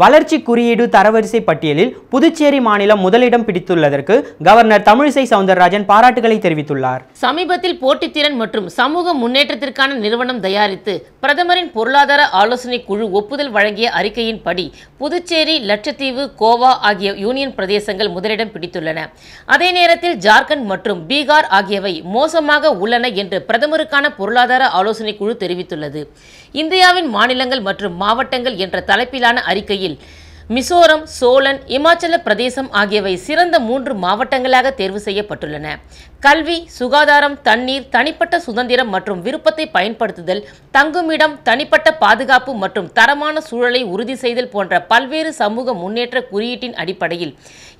வளர்ச்சி குறியீடு தரவரிசை பட்டியலில் புதுச்சேரி மாநிலம் முதலிடம் பிடித்துள்ளதற்கு கவர்னர் தமிழிசை சவுந்தரராஜன் பாராட்டுகளை தெரிவித்துள்ளார் சமீபத்தில் போட்டித்திறன் மற்றும் சமூக முன்னேற்றத்திற்கான நிறுவனம் தயாரித்து பிரதமரின் பொருளாதார ஆலோசனை குழு ஒப்புதல் வழங்கிய அறிக்கையின்படி புதுச்சேரி லட்சத்தீவு கோவா ஆகிய யூனியன் பிரதேசங்கள் முதலிடம் பிடித்துள்ளன அதே நேரத்தில் ஜார்க்கண்ட் மற்றும் பீகார் ஆகியவை மோசமாக உள்ளன என்று பிரதமருக்கான பொருளாதார ஆலோசனை குழு தெரிவித்துள்ளது இந்தியாவின் மாநிலங்கள் மற்றும் மாவட்டங்கள் என்ற தலைப்பிலான அறிக்கையில் வகையில் மிசோரம் சோழன் இமாச்சல பிரதேசம் ஆகியவை சிறந்த மூன்று மாவட்டங்களாக தேர்வு செய்யப்பட்டுள்ளன கல்வி சுகாதாரம் தண்ணீர் தனிப்பட்ட சுதந்திரம் மற்றும் விருப்பத்தை பயன்படுத்துதல் தங்குமிடம் தனிப்பட்ட பாதுகாப்பு மற்றும் தரமான சூழலை உறுதி செய்தல் போன்ற பல்வேறு சமூக முன்னேற்ற குறியீட்டின் அடிப்படையில்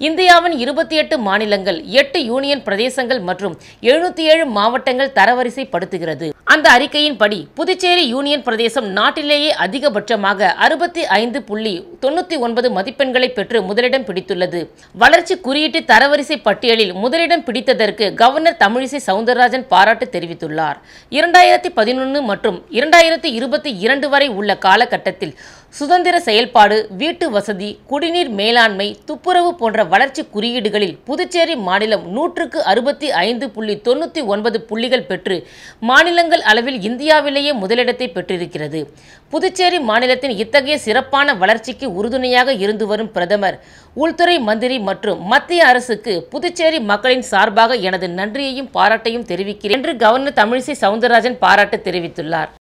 இந்தியாவின் இருபத்தி எட்டு மாநிலங்கள் எட்டு யூனியன் பிரதேசங்கள் மற்றும் எழுநூத்தி ஏழு மாவட்டங்கள் தரவரிசைப்படுத்துகிறது அந்த அறிக்கையின்படி புதுச்சேரி யூனியன் பிரதேசம் நாட்டிலேயே அதிகபட்சமாக அறுபத்தி ஐந்து புள்ளி தொண்ணூத்தி ஒன்பது மதிப்பெண்களை பெற்று முதலிடம் பிடித்துள்ளது வளர்ச்சி குறியீட்டு தரவரிசை பட்டியலில் முதலிடம் பிடித்ததற்கு கவர்னர் தமிழிசை சவுந்தரராஜன் பாராட்டு தெரிவித்துள்ளார் இரண்டாயிரத்தி பதினொன்று மற்றும் இரண்டாயிரத்தி இருபத்தி இரண்டு வரை உள்ள காலகட்டத்தில் சுதந்திர செயல்பாடு வீட்டு வசதி குடிநீர் மேலாண்மை துப்புரவு போன்ற வளர்ச்சி குறியீடுகளில் புதுச்சேரி மாநிலம் நூற்றுக்கு அறுபத்தி ஐந்து புள்ளி தொண்ணூத்தி ஒன்பது புள்ளிகள் பெற்று மாநிலங்கள் அளவில் இந்தியாவிலேயே முதலிடத்தை பெற்றிருக்கிறது புதுச்சேரி மாநிலத்தின் இத்தகைய சிறப்பான வளர்ச்சிக்கு உறுதுணையாக இருந்து வரும் பிரதமர் உள்துறை மந்திரி மற்றும் மத்திய அரசுக்கு புதுச்சேரி மக்களின் சார்பாக எனது நன்றியையும் பாராட்டையும் தெரிவிக்கிறேன் என்று கவர்னர் தமிழிசை சவுந்தரராஜன் பாராட்டு தெரிவித்துள்ளார்